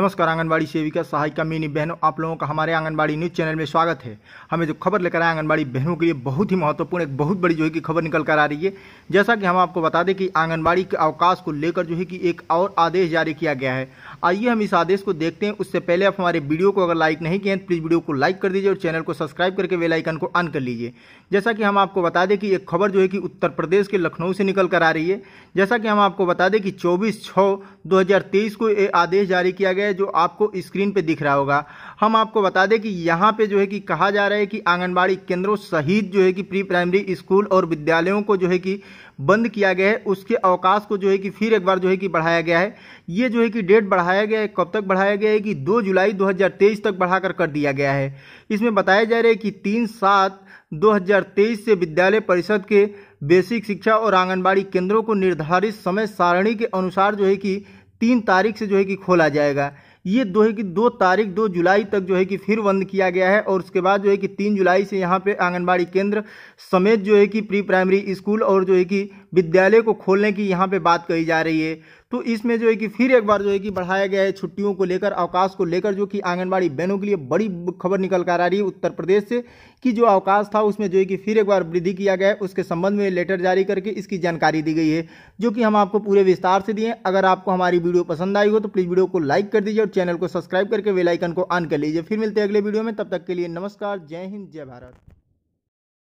नमस्कार आंगनबाड़ी सेविका सहायिका मिनी बहनों आप लोगों का हमारे आंगनबाड़ी न्यूज़ चैनल में स्वागत है हमें जो खबर लेकर आए आंगनबाड़ी बहनों के लिए बहुत ही महत्वपूर्ण एक बहुत बड़ी जो है कि खबर निकल कर आ रही है जैसा कि हम आपको बता दें कि आंगनबाड़ी के अवकाश को लेकर जो है कि एक और आदेश जारी किया गया है आइए हम इस आदेश को देखते हैं उससे पहले आप हमारे वीडियो को अगर लाइक नहीं किए तो प्लीज़ वीडियो को लाइक कर दीजिए और चैनल को सब्सक्राइब करके वेलाइकन को ऑन कर लीजिए जैसा कि हम आपको बता दें कि एक खबर जो है कि उत्तर प्रदेश के लखनऊ से निकल कर आ रही है जैसा कि हम आपको बता दें कि चौबीस छः दो को ये आदेश जारी किया गया है जो आपको स्क्रीन पर दिख रहा होगा हम आपको बता दें कि यहाँ पर जो है कि कहा जा रहा है कि आंगनबाड़ी केंद्रों सहित जो है कि प्री प्राइमरी स्कूल और विद्यालयों को जो है कि बंद किया गया है उसके अवकाश को जो है कि फिर एक बार जो है कि बढ़ाया गया है ये जो है कि डेट बढ़ाया बढ़ाया गया है कब तक बढ़ाया गया है कि 2 जुलाई 2023 तक बढ़ाकर कर दिया गया है इसमें बताया जा रहा है कि तीन सात 2023 से विद्यालय परिषद के बेसिक शिक्षा और आंगनबाड़ी केंद्रों को निर्धारित समय सारणी के अनुसार जो है कि तीन तारीख से जो है कि खोला जाएगा ये दो है कि दो तारीख दो जुलाई तक जो है कि फिर बंद किया गया है और उसके बाद जो है कि तीन जुलाई से यहाँ पे आंगनबाड़ी केंद्र समेत जो है कि प्री प्राइमरी स्कूल और जो है कि विद्यालय को खोलने की यहाँ पे बात कही जा रही है तो इसमें जो है कि फिर एक बार जो है कि बढ़ाया गया है छुट्टियों को लेकर अवकाश को लेकर जो कि आंगनबाड़ी बहनों के लिए बड़ी खबर निकल कर आ रही है उत्तर प्रदेश से कि जो अवकाश था उसमें जो है कि फिर एक बार वृद्धि किया गया है उसके संबंध में लेटर जारी करके इसकी जानकारी दी गई है जो कि हम आपको पूरे विस्तार से दिए अगर आपको हमारी वीडियो पसंद आई हो तो प्लीज़ वीडियो को लाइक कर दीजिए और चैनल को सब्सक्राइब करके वेलाइकन को ऑन कर लीजिए फिर मिलते हैं अगले वीडियो में तब तक के लिए नमस्कार जय हिंद जय भारत